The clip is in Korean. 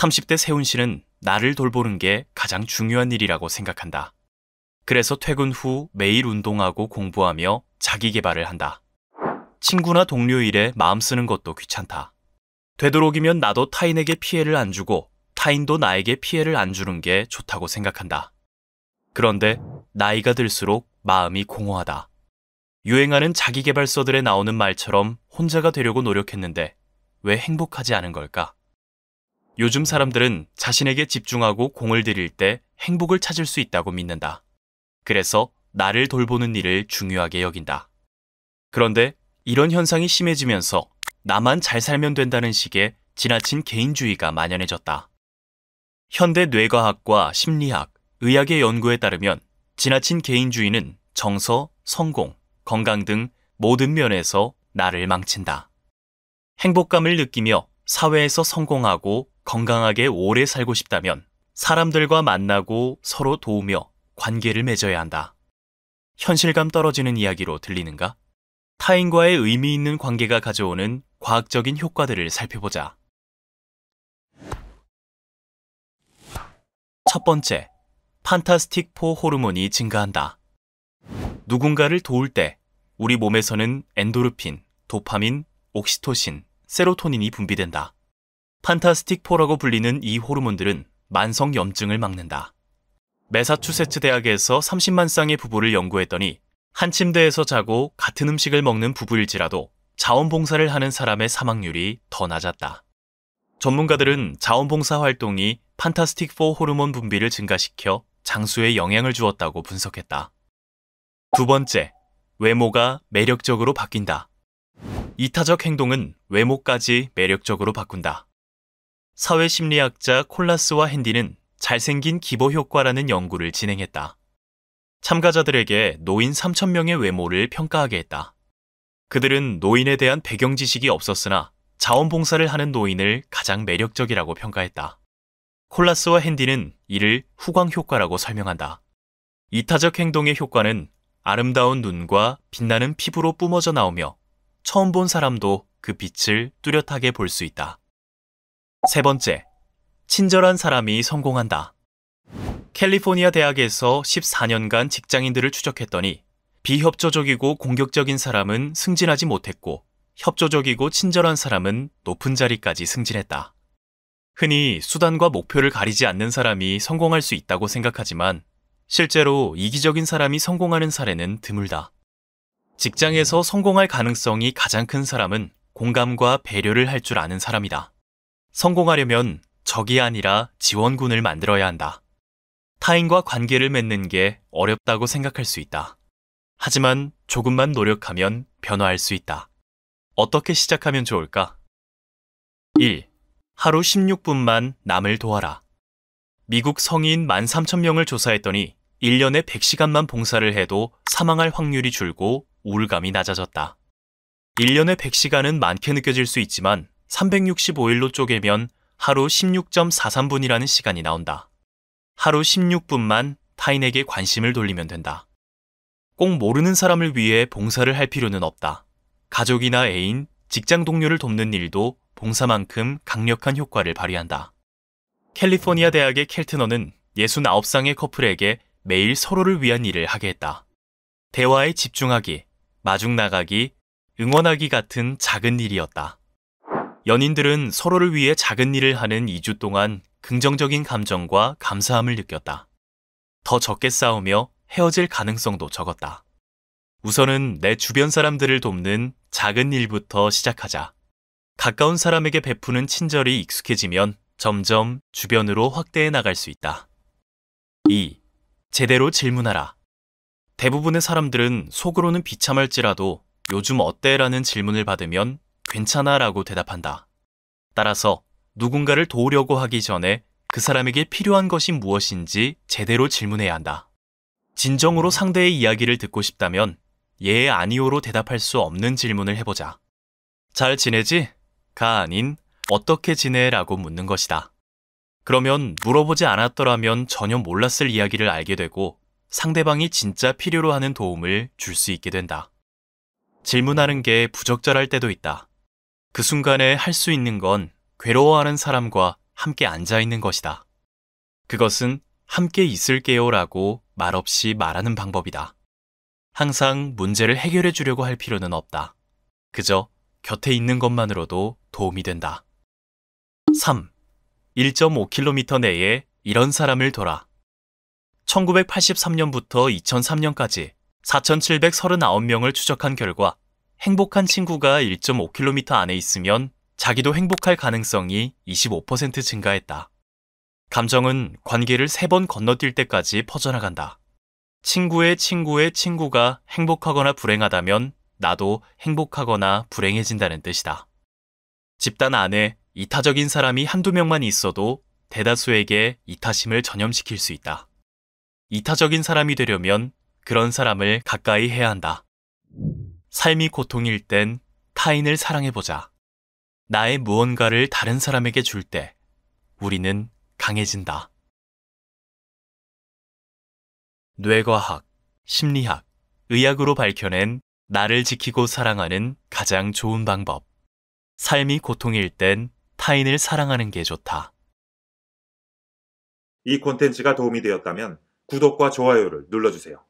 30대 세훈 씨는 나를 돌보는 게 가장 중요한 일이라고 생각한다. 그래서 퇴근 후 매일 운동하고 공부하며 자기 개발을 한다. 친구나 동료 일에 마음 쓰는 것도 귀찮다. 되도록이면 나도 타인에게 피해를 안 주고 타인도 나에게 피해를 안 주는 게 좋다고 생각한다. 그런데 나이가 들수록 마음이 공허하다. 유행하는 자기개발서들에 나오는 말처럼 혼자가 되려고 노력했는데 왜 행복하지 않은 걸까? 요즘 사람들은 자신에게 집중하고 공을 들일 때 행복을 찾을 수 있다고 믿는다. 그래서 나를 돌보는 일을 중요하게 여긴다. 그런데 이런 현상이 심해지면서 나만 잘 살면 된다는 식의 지나친 개인주의가 만연해졌다. 현대 뇌과학과 심리학, 의학의 연구에 따르면 지나친 개인주의는 정서, 성공, 건강 등 모든 면에서 나를 망친다. 행복감을 느끼며 사회에서 성공하고 건강하게 오래 살고 싶다면 사람들과 만나고 서로 도우며 관계를 맺어야 한다. 현실감 떨어지는 이야기로 들리는가? 타인과의 의미 있는 관계가 가져오는 과학적인 효과들을 살펴보자. 첫 번째, 판타스틱 포 호르몬이 증가한다. 누군가를 도울 때 우리 몸에서는 엔도르핀, 도파민, 옥시토신, 세로토닌이 분비된다. 판타스틱4라고 불리는 이 호르몬들은 만성 염증을 막는다. 매사추세츠 대학에서 30만 쌍의 부부를 연구했더니 한 침대에서 자고 같은 음식을 먹는 부부일지라도 자원봉사를 하는 사람의 사망률이 더 낮았다. 전문가들은 자원봉사 활동이 판타스틱4 호르몬 분비를 증가시켜 장수에 영향을 주었다고 분석했다. 두 번째, 외모가 매력적으로 바뀐다. 이타적 행동은 외모까지 매력적으로 바꾼다. 사회심리학자 콜라스와 핸디는 잘생긴 기보 효과라는 연구를 진행했다. 참가자들에게 노인 3,000명의 외모를 평가하게 했다. 그들은 노인에 대한 배경 지식이 없었으나 자원봉사를 하는 노인을 가장 매력적이라고 평가했다. 콜라스와 핸디는 이를 후광 효과라고 설명한다. 이타적 행동의 효과는 아름다운 눈과 빛나는 피부로 뿜어져 나오며 처음 본 사람도 그 빛을 뚜렷하게 볼 수 있다. 세 번째, 친절한 사람이 성공한다. 캘리포니아 대학에서 14년간 직장인들을 추적했더니 비협조적이고 공격적인 사람은 승진하지 못했고 협조적이고 친절한 사람은 높은 자리까지 승진했다. 흔히 수단과 목표를 가리지 않는 사람이 성공할 수 있다고 생각하지만 실제로 이기적인 사람이 성공하는 사례는 드물다. 직장에서 성공할 가능성이 가장 큰 사람은 공감과 배려를 할 줄 아는 사람이다. 성공하려면 적이 아니라 지원군을 만들어야 한다. 타인과 관계를 맺는 게 어렵다고 생각할 수 있다. 하지만 조금만 노력하면 변화할 수 있다. 어떻게 시작하면 좋을까? 1. 하루 16분만 남을 도와라. 미국 성인 13,000명을 조사했더니 1년에 100시간만 봉사를 해도 사망할 확률이 줄고 우울감이 낮아졌다. 1년에 100시간은 많게 느껴질 수 있지만 365일로 쪼개면 하루 16.43분이라는 시간이 나온다. 하루 16분만 타인에게 관심을 돌리면 된다. 꼭 모르는 사람을 위해 봉사를 할 필요는 없다. 가족이나 애인, 직장 동료를 돕는 일도 봉사만큼 강력한 효과를 발휘한다. 캘리포니아 대학의 켈트너는 69쌍의 커플에게 매일 서로를 위한 일을 하게 했다. 대화에 집중하기, 마중 나가기, 응원하기 같은 작은 일이었다. 연인들은 서로를 위해 작은 일을 하는 2주 동안 긍정적인 감정과 감사함을 느꼈다. 더 적게 싸우며 헤어질 가능성도 적었다. 우선은 내 주변 사람들을 돕는 작은 일부터 시작하자. 가까운 사람에게 베푸는 친절이 익숙해지면 점점 주변으로 확대해 나갈 수 있다. 2. 제대로 질문하라. 대부분의 사람들은 속으로는 비참할지라도 요즘 어때? 라는 질문을 받으면 괜찮아 라고 대답한다. 따라서 누군가를 도우려고 하기 전에 그 사람에게 필요한 것이 무엇인지 제대로 질문해야 한다. 진정으로 상대의 이야기를 듣고 싶다면 예, 아니오로 대답할 수 없는 질문을 해보자. 잘 지내지? 가 아닌 어떻게 지내? 라고 묻는 것이다. 그러면 물어보지 않았더라면 전혀 몰랐을 이야기를 알게 되고 상대방이 진짜 필요로 하는 도움을 줄 수 있게 된다. 질문하는 게 부적절할 때도 있다. 그 순간에 할 수 있는 건 괴로워하는 사람과 함께 앉아 있는 것이다. 그것은 함께 있을게요 라고 말없이 말하는 방법이다. 항상 문제를 해결해 주려고 할 필요는 없다. 그저 곁에 있는 것만으로도 도움이 된다. 3. 1.5km 내에 이런 사람을 돌아. 1983년부터 2003년까지 4,739명을 추적한 결과 행복한 친구가 1.5km 안에 있으면 자기도 행복할 가능성이 25% 증가했다. 감정은 관계를 세 번 건너뛸 때까지 퍼져나간다. 친구의 친구의 친구가 행복하거나 불행하다면 나도 행복하거나 불행해진다는 뜻이다. 집단 안에 이타적인 사람이 한두 명만 있어도 대다수에게 이타심을 전염시킬 수 있다. 이타적인 사람이 되려면 그런 사람을 가까이 해야 한다. 삶이 고통일 땐 타인을 사랑해보자. 나의 무언가를 다른 사람에게 줄 때 우리는 강해진다. 뇌과학, 심리학, 의학으로 밝혀낸 나를 지키고 사랑하는 가장 좋은 방법. 삶이 고통일 땐 타인을 사랑하는 게 좋다. 이 콘텐츠가 도움이 되었다면 구독과 좋아요를 눌러주세요.